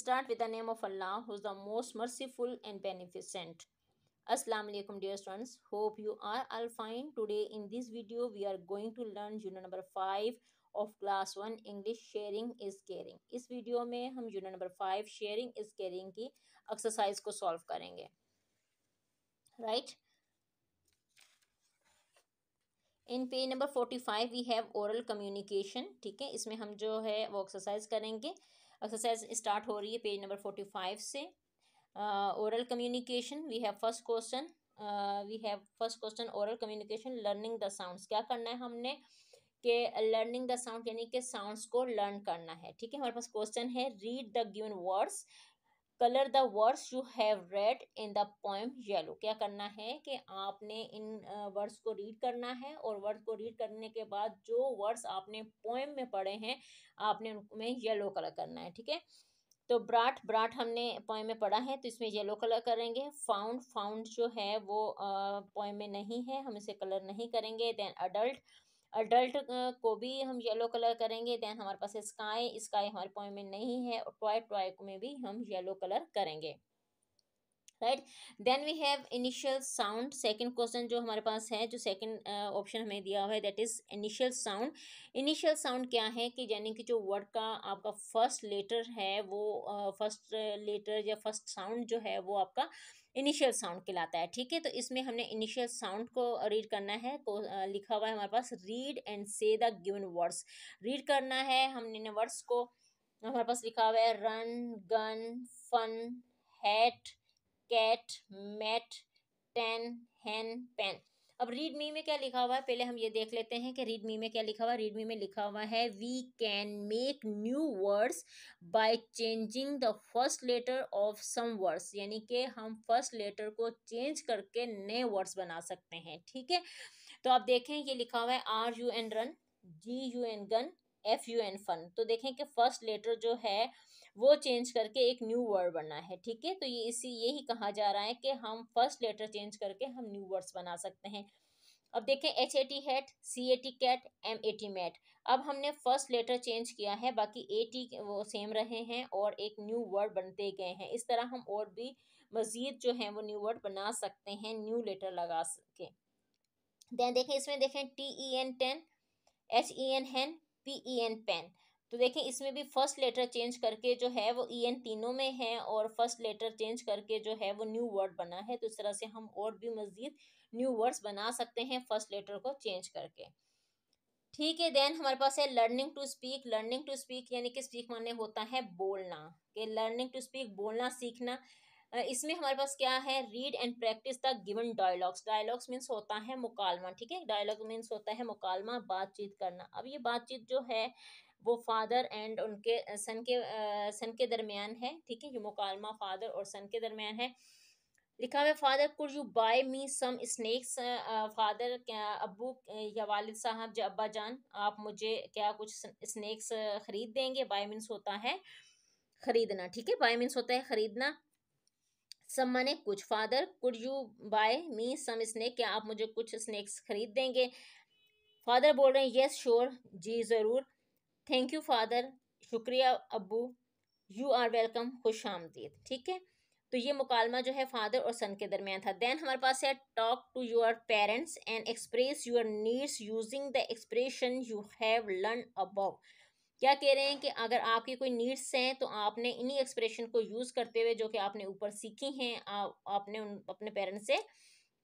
Start with the name of Allah, who is the most merciful and beneficent. Assalamu alaikum dear students. Hope you are all fine. Today in this video we are going to learn unit number 5 of class 1 English sharing is caring. इस video में हम unit number 5 sharing is caring की exercise को solve करेंगे. Right? In page number forty five we have oral communication ठीक है इसमें हम जो है वो एक्सरसाइज करेंगे एक्सरसाइज स्टार्ट हो रही है पेज नंबर फोर्टी फाइव से oral communication we have first question we have first question oral communication learning the sounds क्या करना है हमने के लर्निंग द साउंड यानी कि साउंड्स को लर्न करना है ठीक है हमारे पास क्वेश्चन है read the given words colour the words you have read in the poem yellow क्या करना है कि आपने इन वर्ड्स को रीड करना है और वर्ड को रीड करने के बाद जो वर्ड्स आपने पोएम में पढ़े हैं आपने उनमें येलो कलर करना है ठीक है तो ब्राट ब्राट हमने पोएम में पढ़ा है तो इसमें येलो कलर करेंगे फाउंड फाउंड जो है वो पोएम में नहीं है हम इसे कलर नहीं करेंगे देन अडल्ट अडल्ट को भी हम येलो कलर करेंगे देन हमारे पास स्काई स्काई हमारे पॉइंट में नहीं है और टॉय टॉय में भी हम येलो कलर करेंगे right then we have initial sound second question जो हमारे पास है जो सेकंड ऑप्शन uh, हमें दिया हुआ है that is initial sound initial sound क्या है कि यानी कि जो वर्ड का आपका फर्स्ट लेटर है वो फर्स्ट uh, लेटर या फर्स्ट साउंड जो है वो आपका इनिशियल साउंड कहलाता है ठीक है तो इसमें हमने इनिशियल साउंड को रीड करना है को लिखा हुआ है हमारे पास read and say the given words read करना है हमने वर्ड्स को हमारे पास लिखा हुआ है run gun fun hat cat mat ten hen pen अब रीड मी में क्या लिखा हुआ है पहले हम ये देख लेते हैं कि रीड मी में क्या लिखा हुआ है रीड मी में लिखा हुआ है we can make new words by changing the first letter of some words यानी कि हम फर्स्ट लेटर को चेंज करके नए वर्ड्स बना सकते हैं ठीक है तो आप देखें ये लिखा हुआ है R U N run G U N gun F U N fun तो देखें कि फर्स्ट लेटर जो है वो चेंज करके एक न्यू वर्ड बनना है ठीक है तो ये इसी यही कहा जा रहा है कि हम फर्स्ट लेटर चेंज करके हम न्यू वर्ड्स बना सकते हैं अब देखें H A T hat C A T cat M A T mat अब हमने फर्स्ट लेटर चेंज किया है बाकी ए टी वो सेम रहे हैं और एक न्यू वर्ड बनते गए हैं इस तरह हम और भी मज़ीद जो हैं वो न्यू वर्ड बना सकते हैं न्यू लेटर लगा के देन देखें इसमें देखें T E N ten H E N hen P E N pen तो देखें इसमें भी फर्स्ट लेटर चेंज करके जो है वो ई एन तीनों में है और फर्स्ट लेटर चेंज करके जो है वो न्यू वर्ड बना है तो इस तरह से हम और भी मज़ीद न्यू वर्ड्स बना सकते हैं फर्स्ट लेटर को चेंज करके ठीक है देन हमारे पास है learning to speak learning to speak यानी कि स्पीक माने होता है बोलना के लर्निंग टू स्पीक बोलना सीखना इसमें हमारे पास क्या है read and practise the given dialogues dialogues means होता है मुकालमा ठीक है डायलॉग मीन्स होता है मुकालमा बातचीत करना अब ये बातचीत जो है वो फादर एंड उनके सन के सन के दरमियान है ठीक है ये मुकालमा फादर और सन के दरमियान है लिखा हुआ father could you buy me some snacks father क्या अबू या वालिद साहब जो अब्बा जान आप मुझे क्या कुछ स्नैक्स ख़रीद देंगे बाय मीन्स होता है ख़रीदना ठीक है बाय मीन्स होता है ख़रीदना सम मने कुछ father could you buy me some snack क्या आप मुझे कुछ स्नैक्स ख़रीद देंगे फादर बोल रहे हैं यस श्योर जी ज़रूर थैंक यू फादर शुक्रिया अबू यू आर वेलकम खुश आमदीद ठीक है तो ये मुकालमा जो है फादर और सन के दरमियान था देन हमारे पास है talk to your parents and express your needs using the expression you have learn about क्या कह रहे हैं कि अगर आपकी कोई नीड्स हैं तो आपने इन्हीं एक्सप्रेशन को यूज़ करते हुए जो कि आपने ऊपर सीखी हैं आपने उन अपने पेरेंट्स से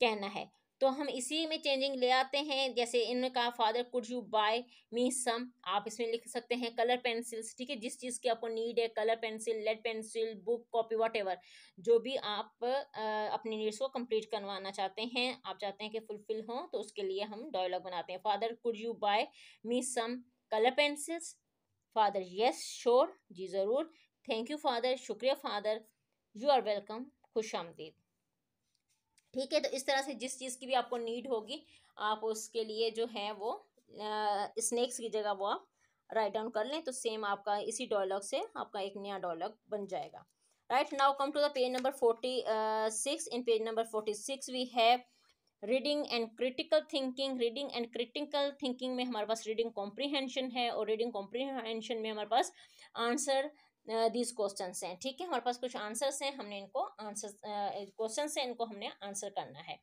कहना है तो हम इसी में चेंजिंग ले आते हैं जैसे इन्होंने कहा father could you buy me some आप इसमें लिख सकते हैं कलर पेंसिल्स ठीक है जिस चीज़ की आपको नीड है colour pencil lead pencil book copy what जो भी आप अपनी नीड्स को कंप्लीट करवाना चाहते हैं आप चाहते हैं कि फुलफिल हों तो उसके लिए हम डायलॉग बनाते हैं father could you buy me some colour pencils father yes sure जी ज़रूर थैंक यू फादर शुक्रिया फादर यू आर वेलकम खुश आमदीद ठीक है तो इस तरह से जिस चीज़ की भी आपको नीड होगी आप उसके लिए जो है वो स्नैक्स की जगह वो आप राइट डाउन कर लें तो सेम आपका इसी डायलॉग से आपका एक नया डायलॉग बन जाएगा right now come to the page number forty six in page number forty six we have reading and critical thinking reading and critical thinking में हमारे पास रीडिंग कॉम्प्रीहेंशन है और रीडिंग कॉम्प्रीहेंशन में हमारे पास आंसर दीज क्वेश्चन हैं ठीक है हमारे पास कुछ आंसर्स हैं हमने इनको आंसर क्वेश्चन हैं इनको हमने आंसर करना है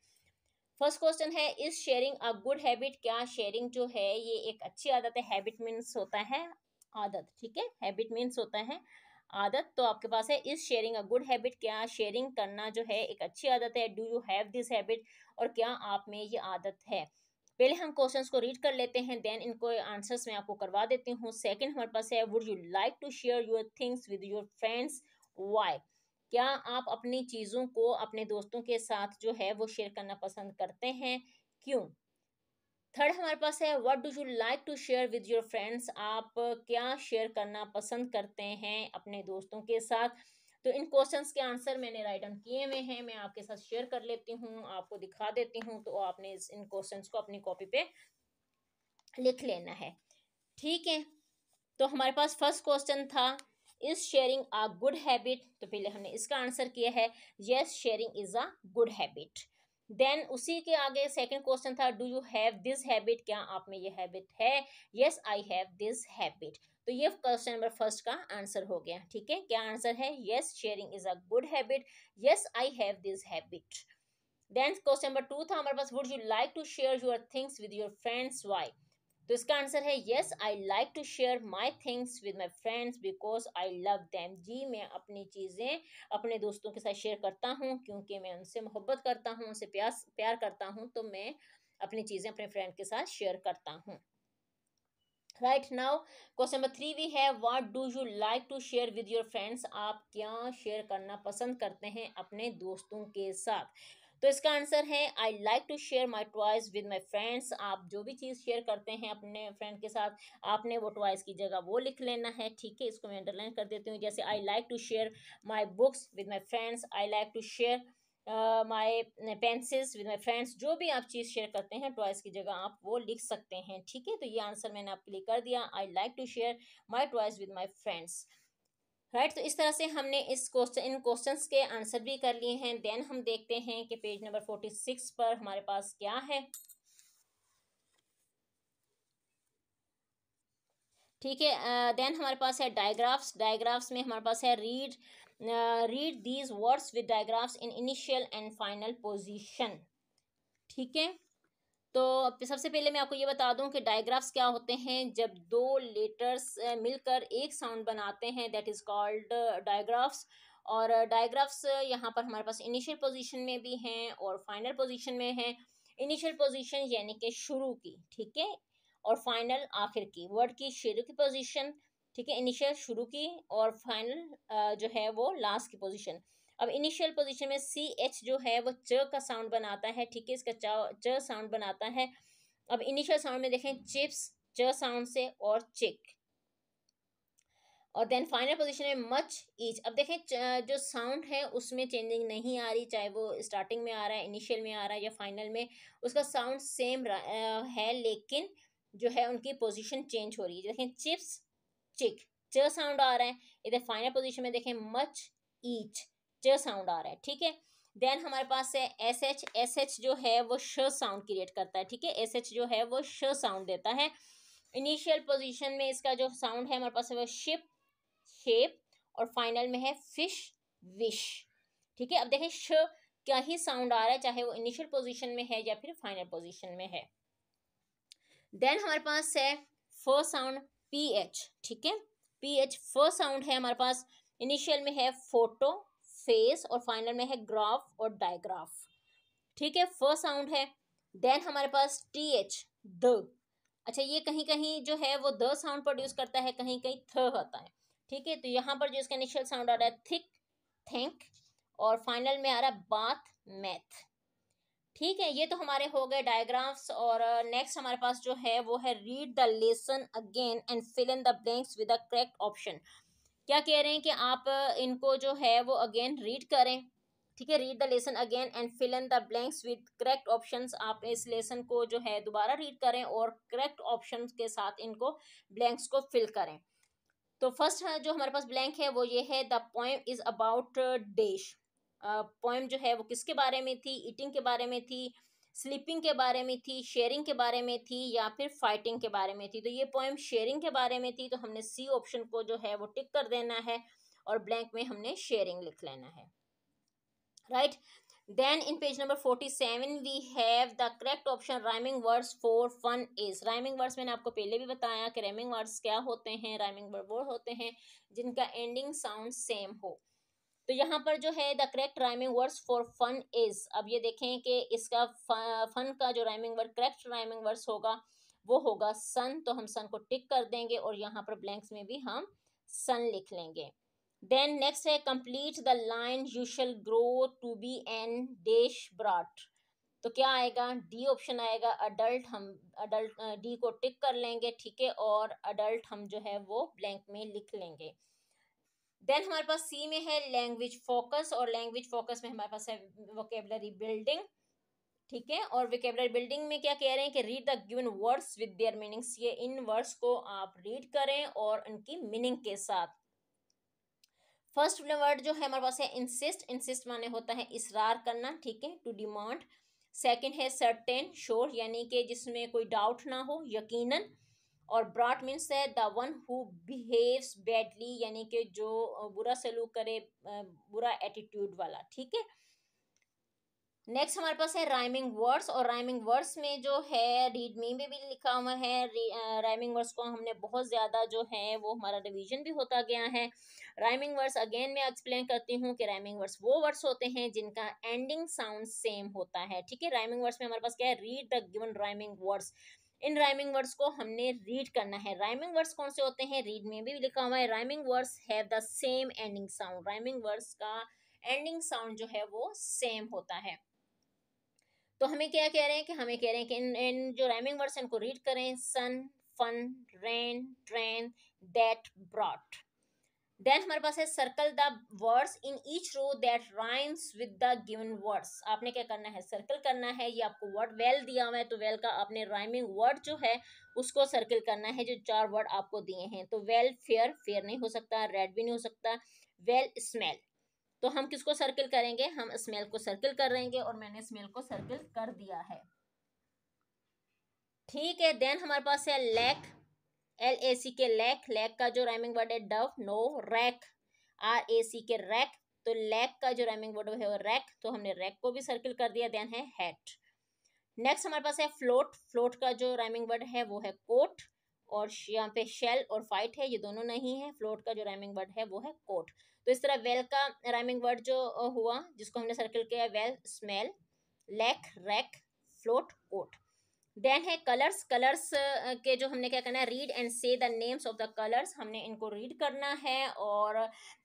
फर्स्ट क्वेश्चन है is sharing a good habit क्या शेयरिंग जो है ये एक अच्छी आदत है हैबिट मीन्स होता है आदत ठीक है हैबिट मीन्स होता है आदत तो आपके पास है is sharing a good habit क्या शेयरिंग करना जो है एक अच्छी आदत है do you have this habit और क्या आप में ये आदत है पहले हम क्वेश्चंस को रीड कर लेते हैं देन इनको आंसर्स मैं आपको करवा देती हूँ सेकंड हमारे पास है would you like to share your things with your friends why क्या आप अपनी चीज़ों को अपने दोस्तों के साथ जो है वो शेयर करना पसंद करते हैं क्यों थर्ड हमारे पास है what do you like to share with your friends आप क्या शेयर करना पसंद करते हैं अपने दोस्तों के साथ तो इन क्वेश्चंस के आंसर मैंने राइट डाउन किए हुए हैं मैं आपके साथ शेयर कर लेती हूँ आपको दिखा देती हूँ तो आपने इस इन क्वेश्चंस को अपनी कॉपी पे लिख लेना है ठीक है तो हमारे पास फर्स्ट क्वेश्चन था is sharing a good habit तो पहले हमने इसका आंसर किया है yes sharing is a good habit then उसी के आगे सेकेंड क्वेश्चन था do you have this habit क्या आप में ये हैबिट है yes I have this habit तो ये क्वेश्चन नंबर फर्स्ट का आंसर हो गया ठीक है क्या आंसर है yes sharing is a good habit yes I have this habit then question number two था हमारे पास would you like to share your things with your friends why तो इसका आंसर है yes I like to share my things with my friends because I love them जी मैं अपनी चीज़ें अपने दोस्तों के साथ शेयर करता हूँ क्योंकि मैं उनसे मोहब्बत करता हूँ उनसे प्यार प्यार करता हूँ तो मैं अपनी चीज़ें अपने फ्रेंड के साथ शेयर करता हूँ right now question number three भी है what do you like to share with your friends आप क्या शेयर करना पसंद करते हैं अपने दोस्तों के साथ तो इसका आंसर है I like to share my toys with my friends आप जो भी चीज़ शेयर करते हैं अपने फ्रेंड के साथ आपने वो टॉयज़ की जगह वो लिख लेना है ठीक है इसको मैं अंडरलाइन कर देती हूँ जैसे I like to share my books with my friends I like to share my pencils with my friends जो भी आप चीज़ शेयर करते हैं टॉयस की जगह आप वो लिख सकते हैं ठीक है तो ये आंसर मैंने आपके लिए कर दिया I like to share my toys with my friends right तो इस तरह से हमने इस क्वेश्चन इन क्वेश्चन के आंसर भी कर लिए हैं देन हम देखते हैं कि पेज नंबर फोर्टी सिक्स पर हमारे पास क्या है ठीक है देन हमारे पास है डायग्राफ्स डायग्राफ्स में हमारे पास है read read these words with digraphs in initial and final position ठीक है तो सबसे पहले मैं आपको ये बता दूं कि डायग्राफ्स क्या होते हैं जब दो लेटर्स uh, मिलकर एक साउंड बनाते हैं दैट इज़ कॉल्ड डायग्राफ्स और डायग्राफ्स uh, uh, यहाँ पर हमारे पास इनिशियल पोजीशन में भी हैं और फाइनल पोजीशन में हैं इनिशियल पोजीशन यानी कि शुरू की ठीक है और फाइनल आखिर की वर्ड की शुरू की पोजीशन ठीक है इनिशियल शुरू की और फाइनल जो है वो लास्ट की पोजिशन अब इनिशियल पोजिशन में सी एच जो है वो च का साउंड बनाता है ठीक है इसका च साउंड बनाता है अब इनिशियल साउंड में देखें चिप्स च साउंड से और चिक और देन फाइनल पोजीशन में मच ईच अब देखें जो साउंड है उसमें चेंजिंग नहीं आ रही चाहे वो स्टार्टिंग में आ रहा है इनिशियल में आ रहा है या फाइनल में उसका साउंड सेम है लेकिन जो है उनकी पोजीशन चेंज हो रही है देखें चिप्स चिक च साउंड आ रहा है इधर फाइनल पोजिशन में देखें मच ईच च साउंड आ रहा है ठीक है देन हमारे पास है एस एच एस एच जो है वो श साउंड क्रिएट करता है ठीक है एस एच जो है वो श साउंड देता है इनिशियल पोजीशन में इसका जो साउंड है हमारे पास है वो शिप शेप और फाइनल में है फिश विश ठीक है अब देखें श क्या ही साउंड आ रहा है चाहे वो इनिशियल पोजीशन में है या फिर फाइनल पोजीशन में है देन हमारे पास है फ साउंड पी एच ठीक है पी एच फर्स्ट साउंड है हमारे पास इनिशियल में है फोटो फेस और फाइनल में है ग्राफ और डायग्राफ ठीक है फर्स्ट साउंड है देन हमारे पास टी एच द अच्छा ये कहीं कहीं जो है वो द साउंड प्रोड्यूस करता है कहीं कहीं थ होता है ठीक है तो यहाँ पर जो इसका इनिशियल साउंड आ रहा है थिक थिंक और फाइनल में आ रहा है बाथ मैथ ठीक है ये तो हमारे हो गए डायग्राम्स और नेक्स्ट हमारे पास जो है वो है read the lesson again and fill in the blanks with the correct option क्या कह रहे हैं कि आप इनको जो है वो अगेन रीड करें ठीक है read the lesson again and fill in the blanks with correct option आप इस लेसन को जो है दोबारा रीड करें और करेक्ट ऑप्शन के साथ इनको ब्लैंक्स को फिल करें तो फर्स्ट जो हमारे पास ब्लैंक है वो ये है the poem is about dash poem जो है वो किसके बारे में थी ईटिंग के बारे में थी स्लीपिंग के बारे में थी शेयरिंग के बारे में थी या फिर फाइटिंग के बारे में थी तो ये पोएम शेयरिंग के बारे में थी तो हमने सी ऑप्शन को जो है वो टिक कर देना है और ब्लैंक में हमने शेयरिंग लिख लेना है right then in page number forty seven we have the correct option rhyming words for fun is rhyming words मैंने आपको पहले भी बताया कि राइमिंग वर्ड्स क्या होते हैं राइमिंग वर्ड वो होते हैं जिनका एंडिंग साउंड सेम हो तो यहाँ पर जो है the correct rhyming words for fun is अब ये देखें कि इसका फन का जो rhyming word correct rhyming words होगा वो होगा सन तो हम सन को टिक कर देंगे और यहाँ पर ब्लैंक्स में भी हम सन लिख लेंगे देन नेक्स्ट है complete the line you shall grow to be an dash brought तो क्या आएगा डी ऑप्शन आएगा अडल्ट हम अडल्ट डी को टिक कर लेंगे ठीक है और अडल्ट हम जो है वो ब्लैंक में लिख लेंगे देन हमारे पास सी में है लैंग्वेज फोकस और लैंग्वेज फोकस में हमारे पास है वोकेबलरी बिल्डिंग ठीक है और वोकेबलरी बिल्डिंग में क्या कह रहे हैं कि read the given words with their meanings ये इन वर्ड्स को आप रीड करें और उनकी मीनिंग के साथ फर्स्ट वर्ड जो है हमारे पास है इंसिस्ट इंसिस्ट माने होता है इसरार करना ठीक है टू डिमांड सेकंड है सर्टेन श्योर यानी कि जिसमें कोई डाउट ना हो यकीनन और ब्रॉट मीन्स है the one who behaves badly यानी कि जो बुरा सलूक करे बुरा एटीट्यूड वाला ठीक है नेक्स्ट हमारे पास है राइमिंग वर्ड्स और राइमिंग वर्ड्स में जो है रीड मी में भी लिखा हुआ है राइमिंग वर्ड्स को हमने बहुत ज़्यादा जो है वो हमारा रिवीजन भी होता गया है राइमिंग वर्ड्स अगेन मैं एक्सप्लेन करती हूँ कि राइमिंग वर्ड्स वो वर्ड्स होते हैं जिनका एंडिंग साउंड सेम होता है ठीक है राइमिंग वर्ड्स में हमारे पास क्या है read the given rhyming words in rhyming words को हमने रीड करना है राइमिंग वर्ड्स कौन से होते हैं रीड में भी लिखा हुआ है rhyming words have the same ending sound rhyming words का एंडिंग साउंड जो है वो सेम होता है तो हमें क्या कह रहे हैं कि हमें कह रहे हैं कि इन इन जो राइमिंग वर्ड्स हैं इनको रीड करें sun fun rain train that brought then हमारे पास है circle the words in each row that rhymes with the given words आपने क्या करना है सर्कल करना है ये आपको वर्ड वेल दिया हुआ है तो वेल का आपने राइमिंग वर्ड जो है उसको सर्कल करना है जो चार वर्ड आपको दिए हैं तो वेल फेयर फेयर नहीं हो सकता रेड भी नहीं हो सकता वेल स्मेल तो हम किसको सर्कल करेंगे हम स्मेल को सर्कल कर रहेंगे और मैंने स्मेल को सर्कल कर दिया है ठीक है देन हमारे पास है लेक एल ए सी के लैक लैक का जो राइमिंग वर्ड है dove no rack R A C K rack तो लैक का जो राइमिंग वर्ड है वो रैक तो हमने रैक को भी सर्किल कर दिया देन है हैट नेक्स्ट हमारे पास है फ्लोट फ्लोट का जो राइमिंग वर्ड है वो है कोट और यहाँ पे शेल और फाइट है ये दोनों नहीं है फ्लोट का जो राइमिंग वर्ड है वो है कोट तो इस तरह वेल का राइमिंग वर्ड जो हुआ जिसको हमने सर्किल किया well smell lack rack float coat then है कलर्स कलर्स के जो हमने क्या करना है read and say the names of the colours हमने इनको रीड करना है और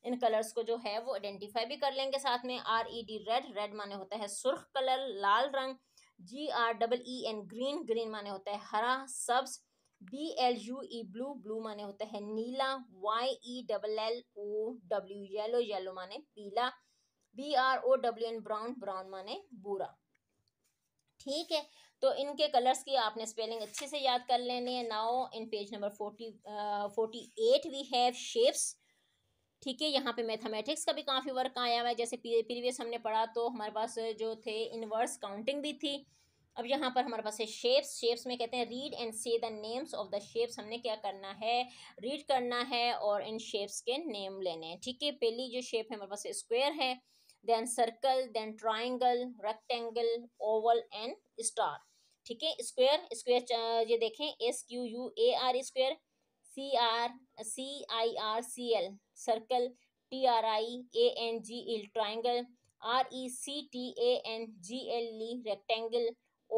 इन कलर्स को जो है वो आइडेंटिफाई भी कर लेंगे साथ में R E D red red माने होता है सुर्ख कलर लाल रंग G R double E N green green माने होता है हरा सब्स B L U E blue blue माने होता है नीला Y E double L O W yellow yellow माने पीला B R O W N brown brown माने बूरा ठीक है तो इनके कलर्स की आपने स्पेलिंग अच्छे से याद कर लेनी है now in page number forty forty eight we have shapes ठीक है यहाँ पे मैथमेटिक्स का भी काफ़ी वर्क आया हुआ है जैसे प्रीवियस हमने पढ़ा तो हमारे पास जो थे इनवर्स काउंटिंग भी थी अब यहाँ पर हमारे पास है शेप्स शेप्स में कहते हैं read and say the names of the shapes हमने क्या करना है रीड करना है और इन शेप्स के नेम लेने हैं ठीक है पहली जो शेप है हमारे पास स्क्वेयर है then circle then triangle rectangle oval and star ठीक है स्क्वेयर स्क्वेयर ये देखें S Q U A R square C R C I R C L circle T R I A N G L triangle R E C T A N G L E rectangle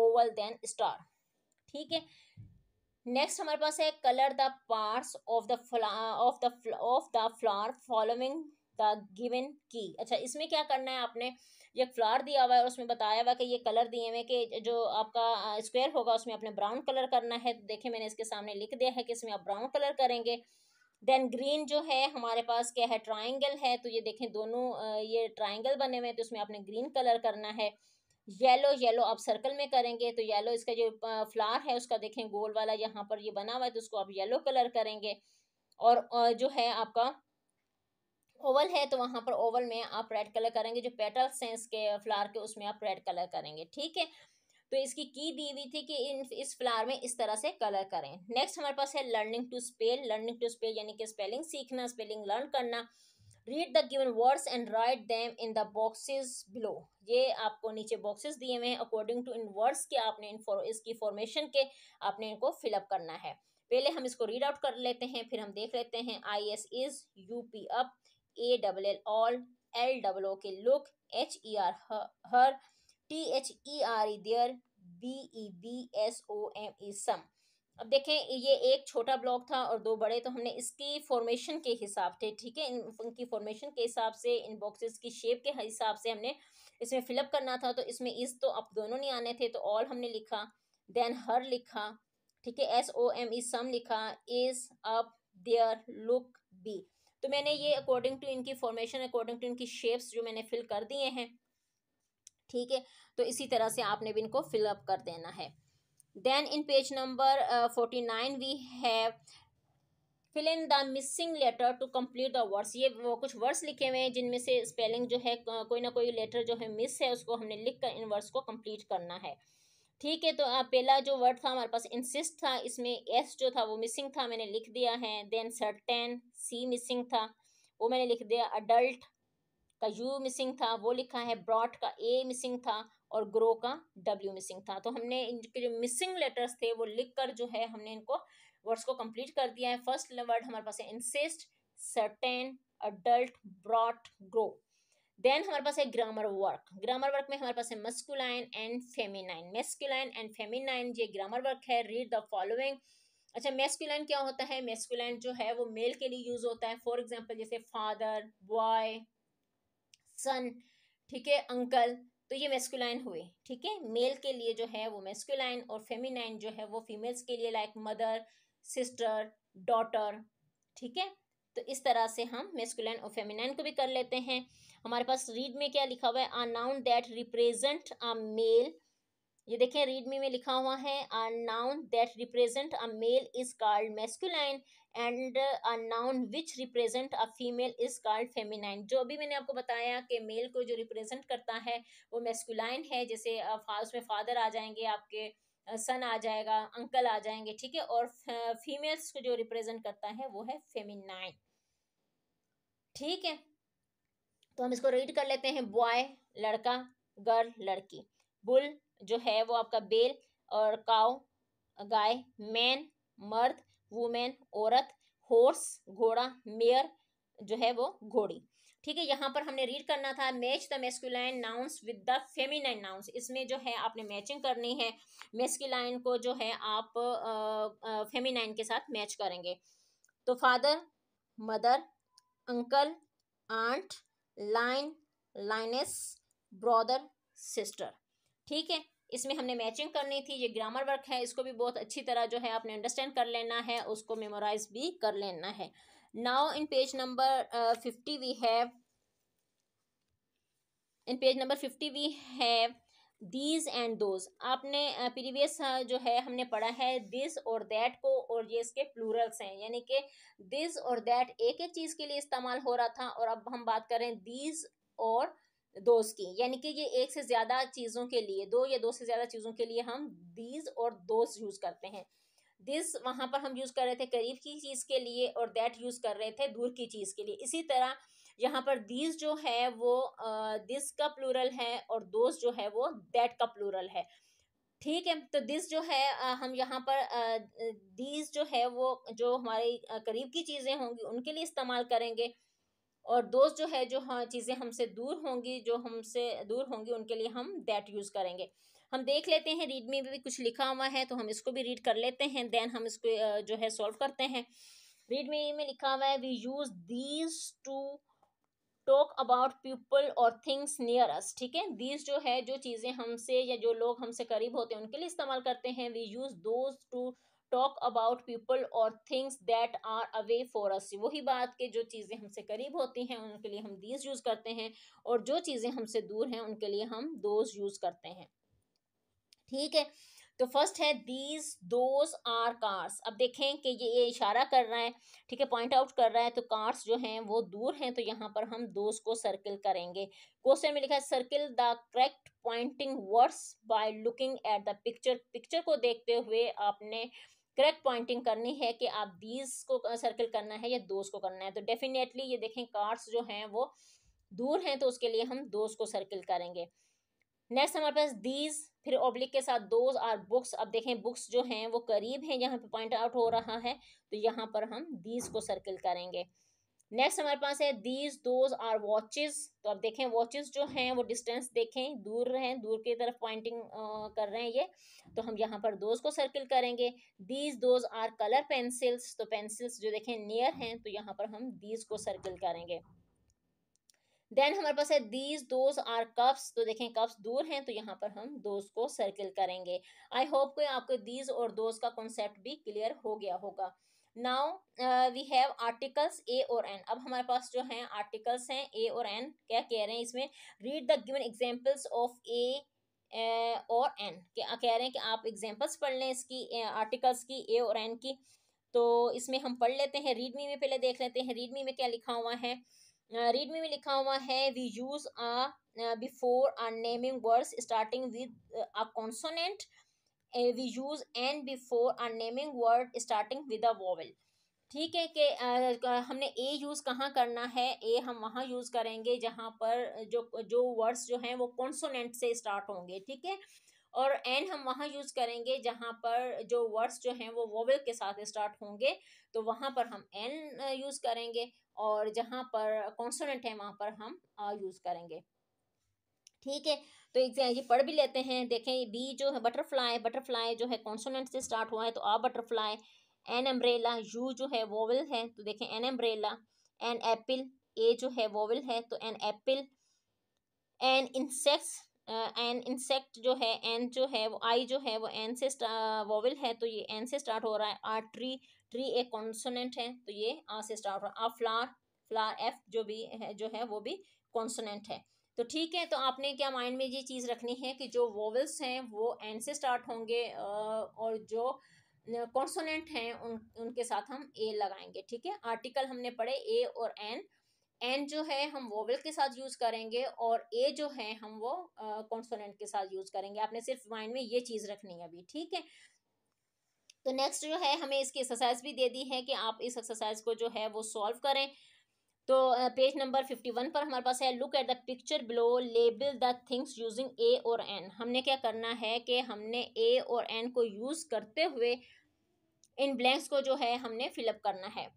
oval then star ठीक है next हमारे पास है colour the parts of the of the of the flower following the given key अच्छा इसमें क्या करना है आपने ये फ्लावर दिया हुआ है और उसमें बताया हुआ है कि ये कलर दिए हुए कि जो आपका स्क्वायर होगा उसमें आपने ब्राउन कलर करना है तो देखिए मैंने इसके सामने लिख दिया है कि इसमें आप ब्राउन कलर करेंगे देन ग्रीन जो है हमारे पास क्या है ट्राइंगल है तो ये देखें दोनों ये ट्राइंगल बने हुए हैं तो उसमें आपने ग्रीन कलर करना है येलो येलो आप सर्कल में करेंगे तो येलो इसका जो फ्लावर है उसका देखें गोल वाला यहाँ पर ये बना हुआ है तो उसको आप येलो कलर करेंगे और जो है आपका ओवल है तो वहाँ पर ओवल में आप रेड कलर करेंगे जो पेटल्स हैं इसके फ्लावर के उसमें आप रेड कलर करेंगे ठीक है तो इसकी की दी हुई थी कि इन इस फ्लावर में इस तरह से कलर करें नेक्स्ट हमारे पास है learning to spell learning to spell यानी कि स्पेलिंग सीखना स्पेलिंग लर्न करना read the given words and write them in the boxes below ये आपको नीचे बॉक्सेस दिए हुए हैं अकॉर्डिंग टू इन वर्ड्स के आपने इन इसकी फॉर्मेशन के आपने इनको फिलअप करना है पहले हम इसको रीड आउट कर लेते हैं फिर हम देख लेते हैं I S is U P up A double L all L double O K look H E R her T H E R E there B E be S O M E some अब देखें ये एक छोटा block था और दो बड़े तो हमने इसकी फॉर्मेशन के हिसाब से ठीक है इन उनकी फॉर्मेशन के हिसाब से इन बॉक्सेस की शेप के हिसाब से हमने इसमें फिलअप करना था तो इसमें इस तो अब दोनों नहीं आने थे तो ऑल हमने लिखा देन हर लिखा ठीक है S O M E some लिखा is up there look be तो मैंने ये अकॉर्डिंग टू इनकी फॉर्मेशन अकॉर्डिंग टू इनकी शेप्स जो मैंने फिल कर दिए हैं ठीक है तो इसी तरह से आपने भी इनको फिलअप कर देना है then in page number forty nine we have fill in the missing letter to complete the words ये वो कुछ वर्ड्स लिखे हुए हैं जिनमें से स्पेलिंग जो है कोई ना कोई लेटर जो है मिस है उसको हमने लिख कर इन वर्ड्स को कम्प्लीट करना है ठीक है तो पहला जो वर्ड था हमारे पास इंसिस्ट था इसमें एस जो था वो मिसिंग था मैंने लिख दिया है देन सर्टेन सी मिसिंग था वो मैंने लिख दिया अडल्ट का यू मिसिंग था वो लिखा है ब्रॉड का ए मिसिंग था और ग्रो का डब्ल्यू मिसिंग था तो हमने इनके जो मिसिंग लेटर्स थे वो लिख कर जो है हमने इनको वर्ड्स को कंप्लीट कर दिया है फर्स्ट वर्ड हमारे पास है insist certain adult brought grow then हमारे पास है ग्रामर वर्क ग्रामर वर्क में हमारे पास है masculine and feminine masculine and feminine ये ग्रामर वर्क है रीड द फॉलोइंग अच्छा मेस्कुलाइन क्या होता है मेस्कुलाइन जो है वो मेल के लिए यूज होता है फॉर एग्जाम्पल जैसे फादर बॉय सन ठीक है अंकल तो ये मेस्कुलाइन हुए ठीक है मेल के लिए जो है वो मेस्कुलाइन और फेमिनाइन जो है वो फीमेल्स के लिए लाइक मदर सिस्टर डॉटर ठीक है तो इस तरह से हम मेस्कुलन और फेमिनाइन को भी कर लेते हैं हमारे पास रीड में क्या लिखा हुआ है a noun that represent a male ये देखें रीड मी में लिखा हुआ है a noun that represent a male is called masculine and a noun which represent a female is called feminine जो अभी मैंने आपको बताया कि मेल को जो रिप्रेजेंट करता है वो मेस्कुलाइन है जैसे उसमें फादर आ जाएंगे आपके सन आ जाएगा अंकल आ जाएंगे ठीक है और फीमेल्स को जो रिप्रेजेंट करता है वो है फेमिनाइन ठीक है तो हम इसको रीड कर लेते हैं बॉय लड़का गर्ल लड़की बुल जो है वो आपका बेल और काउ गाय मैन मर्द वुमेन औरत हॉर्स घोड़ा मेयर जो है वो घोड़ी ठीक है यहाँ पर हमने रीड करना था match the masculine nouns with the feminine nouns इसमें जो है आपने मैचिंग करनी है मेस्कुलाइन को जो है आप फेमिनाइन के साथ मैच करेंगे तो father mother uncle aunt lion lioness brother sister ठीक है इसमें हमने मैचिंग करनी थी ये ग्रामर वर्क है इसको भी बहुत अच्छी तरह जो है आपने अंडरस्टैंड कर लेना है उसको मेमोराइज भी कर लेना है now in page number fifty we have in page number fifty we have these and those आपने प्रीवियस जो है हमने पढ़ा है दिस और दैट को और ये इसके प्लूरल्स हैं यानी कि दिस और दैट एक एक चीज़ के लिए इस्तेमाल हो रहा था और अब हम बात करें दीज और दोज की यानी कि ये एक से ज़्यादा चीज़ों के लिए दो या दो से ज़्यादा चीज़ों के लिए हम दीज और दोज यूज़ करते हैं दिस वहाँ पर हम यूज़ कर रहे थे करीब की चीज़ के लिए और दैट यूज़ कर रहे थे दूर की चीज़ के लिए इसी तरह यहाँ पर दीज जो है वो दिस का प्लूरल है और दोज जो है वो दैट का प्लूरल है ठीक है तो दिस जो है हम यहाँ पर दीज जो है वो जो हमारे करीब की चीज़ें होंगी उनके लिए इस्तेमाल करेंगे और दोस्त जो है जो हाँ चीज़ें हमसे दूर होंगी जो हमसे दूर होंगी उनके लिए हम दैट यूज़ करेंगे हम देख लेते हैं रीड में भी कुछ लिखा हुआ है तो हम इसको भी रीड कर लेते हैं देन हम इसको जो है सॉल्व करते हैं रीड में में लिखा हुआ है we use these to talk about people और थिंग्स नियर अस ठीक है दीज जो है जो चीज़ें हमसे या जो लोग हमसे करीब होते हैं उनके लिए इस्तेमाल करते हैं we use those to talk about people और things that are away for us वही बात के जो चीज़ें हमसे करीब होती हैं उनके लिए हम दीज यूज़ करते हैं और जो चीज़ें हमसे दूर हैं उनके लिए हम दोज यूज़ करते हैं ठीक है तो फर्स्ट है दीज दोज आर कार्स अब देखें कि ये ये इशारा कर रहा है ठीक है पॉइंट आउट कर रहा है तो कार्स जो हैं वो दूर हैं तो यहाँ पर हम दोज को सर्किल करेंगे क्वेश्चन में लिखा है circle the correct pointing words by looking at the picture picture को देखते हुए आपने करेक्ट पॉइंटिंग करनी है कि आप दीज को सर्किल करना है या दोज को करना है तो डेफिनेटली ये देखें कार्स जो हैं वो दूर हैं तो उसके लिए हम दोज को सर्किल करेंगे नेक्स्ट हमारे पास दीज फिर ऑब्लिक के साथ दोज आर बुक्स अब देखें बुक्स जो हैं वो करीब हैं यहाँ पे पॉइंट आउट हो रहा है तो यहाँ पर हम दीज को सर्किल करेंगे नेक्स्ट हमारे पास है दीज दोज आर वॉचेस तो अब देखें वॉचेस जो हैं वो डिस्टेंस देखें दूर रहें दूर की तरफ पॉइंटिंग कर रहे हैं ये तो हम यहाँ पर दोज को सर्किल करेंगे these those are colour pencils तो पेंसिल्स जो देखें नियर हैं तो यहाँ पर हम दीज को सर्किल करेंगे देन हमारे पास है दीज दोज आर कप्स तो देखें कप्स दूर हैं तो यहाँ पर हम दोज को सर्किल करेंगे आई होप कोई आपको दीज और दोज का कॉन्सेप्ट भी क्लियर हो गया होगा now we have articles a और एन अब हमारे पास जो हैं आर्टिकल्स हैं ए और एन क्या कह रहे हैं इसमें read the given examples of a और एन कह रहे हैं कि आप एग्जाम्पल्स पढ़ लें इसकी आर्टिकल्स uh, की ए और एन की तो इसमें हम पढ़ लेते हैं रीडमी में पहले देख लेते हैं रीडमी में क्या लिखा हुआ है रीड uh, में भी लिखा हुआ है we use a before are naming words starting with a consonant we use and before are naming word starting with a vowel ठीक है कि uh, uh, हमने ए यूज़ कहाँ करना है ए हम वहाँ यूज़ करेंगे जहाँ पर जो जो वर्ड्स जो हैं वो कॉन्सोनेंट से स्टार्ट होंगे ठीक है और एन हम वहाँ यूज़ करेंगे जहाँ पर जो वर्ड्स जो हैं वो वोवेल के साथ स्टार्ट होंगे तो वहाँ पर हम एन यूज़ करेंगे और जहाँ पर कॉन्सोनेंट है वहाँ पर हम यूज़ करेंगे ठीक है तो एग्जाम ये पढ़ भी लेते हैं देखें बी जो है बटरफ्लाई बटरफ्लाई जो है कॉन्सोनेंट से स्टार्ट हुआ है तो a butterfly an umbrella U जो है वोवल है तो देखें an umbrella an apple A जो है वोवल है तो an apple an insects an insect जो है एन जो है वो आई जो है वो एन से वोवल है तो ये एन से स्टार्ट हो रहा है आर ट्री ट्री एक कॉन्सोनेंट है तो ये आ से स्टार्ट हो आ फ्लार फ्लार एफ जो भी है जो है वो भी कॉन्सोनेंट है तो ठीक है तो आपने क्या माइंड में ये चीज़ रखनी है कि जो वोवल्स हैं वो एन से स्टार्ट होंगे और जो कॉन्सोनेंट हैं उन उनके साथ हम ए लगाएंगे ठीक है आर्टिकल हमने पढ़े ए और एन एन जो है हम वोवल के साथ यूज़ करेंगे और ए जो है हम वो कॉन्सोनेंट के साथ यूज़ करेंगे आपने सिर्फ माइंड में ये चीज़ रखनी है अभी ठीक है तो नेक्स्ट जो है हमें इसकी एक्सरसाइज भी दे दी है कि आप इस एक्सरसाइज को जो है वो सॉल्व करें तो पेज नंबर फिफ्टी वन पर हमारे पास है look at the picture below label the things using a और एन हमने क्या करना है कि हमने ए और एन को यूज़ करते हुए इन ब्लैंक्स को जो है हमने फिलअप करना है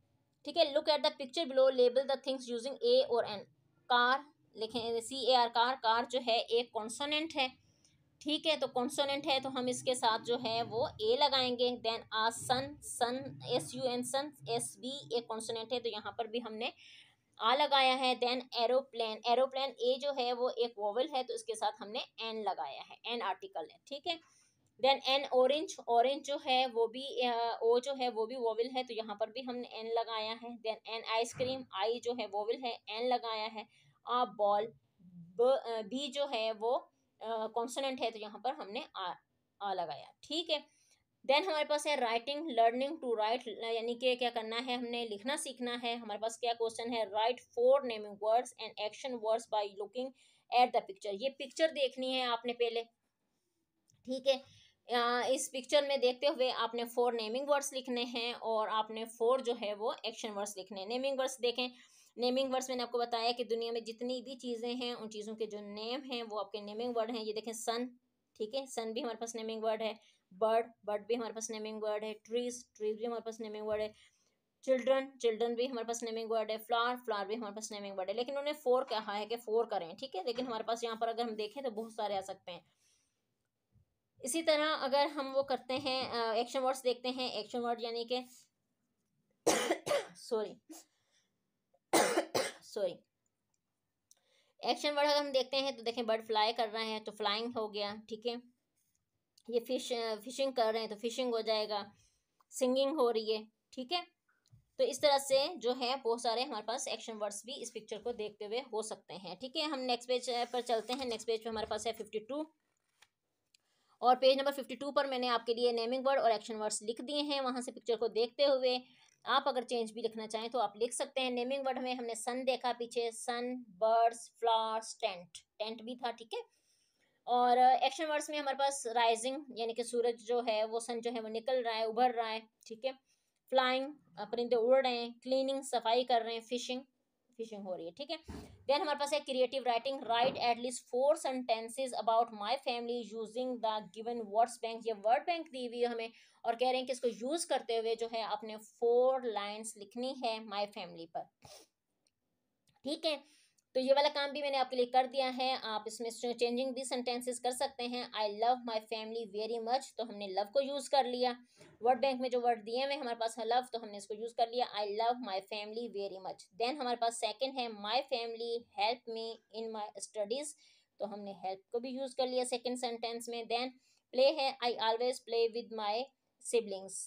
ठीक है look at the picture below label the things using a और एन कार लिखें C A R car car जो है एक कॉन्सोनेंट है ठीक है तो कॉन्सोनेंट है तो हम इसके साथ जो है वो ए लगाएंगे then a sun sun S U N sun S be a consonant है तो यहाँ पर भी हमने आ लगाया है देन एरोप्लेन एरोप्लेन ए जो है वो एक वोवल है तो इसके साथ हमने एन लगाया है एन आर्टिकल है ठीक है देन एन ऑरेंज ऑरेंज जो है वो भी ओ जो है वो भी वोविल है तो यहाँ पर भी हमने एन लगाया है देन एन आइसक्रीम आई जो है वोविल है एन लगाया है आ बॉल बी जो है वो कॉन्सोनेंट है तो यहाँ पर हमने आ, आ लगाया ठीक है देन हमारे पास है राइटिंग लर्निंग टू राइट यानी कि क्या करना है हमने लिखना सीखना है हमारे पास क्या क्वेश्चन है write four naming words and action words by looking at the picture ये पिक्चर देखनी है आपने पहले ठीक है इस पिक्चर में देखते हुए आपने फोर नेमिंग वर्ड्स लिखने हैं और आपने फोर जो है वो एक्शन वर्ड्स लिखने हैं नेमिंग वर्ड्स देखें नेमिंग वर्ड्स मैंने आपको बताया कि दुनिया में जितनी भी चीज़ें हैं उन चीज़ों के जो नेम हैं वो आपके नेमिंग वर्ड हैं ये देखें सन ठीक है सन भी हमारे पास नेमिंग वर्ड है बर्ड बर्ड भी हमारे पास नेमिंग वर्ड है ट्रीज ट्रीज भी हमारे पास नेमिंग वर्ड है चिल्ड्रन चिल्ड्रन भी हमारे पास नेमिंग वर्ड है फ्लावर फ्लावर भी हमारे पास नेमिंग वर्ड है लेकिन उन्होंने फोर कहा है कि फोर करें ठीक है लेकिन हमारे पास यहाँ पर अगर हम देखें तो बहुत सारे आ सकते हैं इसी तरह अगर हम वो करते हैं एक्शन वर्ड्स देखते हैं एक्शन वर्ड यानी कि सॉरी सॉरी एक्शन वर्ड अगर हम देखते हैं तो देखें बर्ड फ्लाई कर रहे हैं तो फ्लाइंग हो गया ठीक है ये फिश फिशिंग कर रहे हैं तो फिशिंग हो जाएगा सिंगिंग हो रही है ठीक है तो इस तरह से जो है बहुत सारे हमारे पास एक्शन वर्ड्स भी इस पिक्चर को देखते हुए हो सकते हैं ठीक है हम नेक्स्ट पेज eh, पर चलते हैं नेक्स्ट पेज पर हमारे पास है फिफ्टी टू और पेज नंबर फिफ्टी टू पर मैंने आपके लिए नेमिंग वर्ड और एक्शन वर्ड्स लिख दिए हैं वहाँ से पिक्चर को देखते हुए आप अगर चेंज भी लिखना चाहें तो आप लिख सकते हैं नेमिंग वर्ड में हमने सन देखा पीछे sun birds flowers tent tent भी था ठीक है और एक्शन वर्ड्स में हमारे पास राइजिंग यानी कि सूरज जो है वो सन जो है वो निकल रहा है उभर रहा है ठीक है फ्लाइंग परिंदे उड़ रहे हैं क्लीनिंग सफाई कर रहे हैं फिशिंग फिशिंग हो रही है ठीक है देन हमारे पास है creative writing write at least four sentences about my family using the given words bank ये वर्ड बैंक दी हुई है हमें और कह रहे हैं कि इसको यूज़ करते हुए जो है आपने फोर लाइन्स लिखनी है माई फैमिली पर ठीक है तो ये वाला काम भी मैंने आपके लिए कर दिया है आप इसमें चेंजिंग भी सेंटेंसेस कर सकते हैं I love my family very much तो हमने लव को यूज़ कर लिया वर्ड बैंक में जो वर्ड दिए हुए हमारे पास है लव तो हमने इसको यूज़ कर लिया I love my family very much then हमारे पास सेकेंड है my family help me in my studies तो हमने हेल्प को भी यूज़ कर लिया सेकेंड सेंटेंस में देन प्ले है I always play with my siblings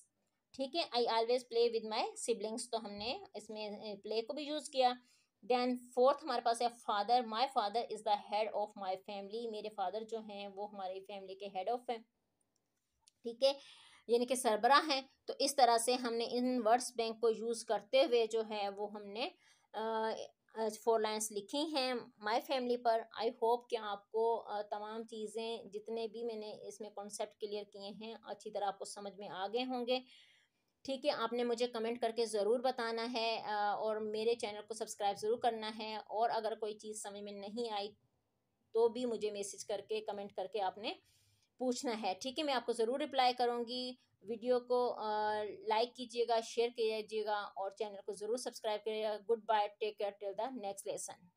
ठीक है I always play with my siblings तो हमने इसमें प्ले को भी यूज़ किया देन फोर्थ हमारे पास है father my father is the head of my family मेरे फादर जो हैं वो हमारी फैमिली के हेड ऑफ हैं ठीक है यानी कि सरबरा हैं तो इस तरह से हमने इन वर्ड्स बैंक को यूज़ करते हुए जो है वो हमने फोर लाइन्स लिखी हैं माय फैमिली पर आई होप कि आपको तमाम चीज़ें जितने भी मैंने इसमें कॉन्सेप्ट क्लियर किए हैं अच्छी तरह आपको समझ में आ गए होंगे ठीक है आपने मुझे कमेंट करके ज़रूर बताना है और मेरे चैनल को सब्सक्राइब ज़रूर करना है और अगर कोई चीज़ समझ में नहीं आई तो भी मुझे मैसेज करके कमेंट करके आपने पूछना है ठीक है मैं आपको ज़रूर रिप्लाई करूँगी वीडियो को लाइक कीजिएगा शेयर कीजिएगा और चैनल को ज़रूर सब्सक्राइब करिएगा goodbye take care till the next lesson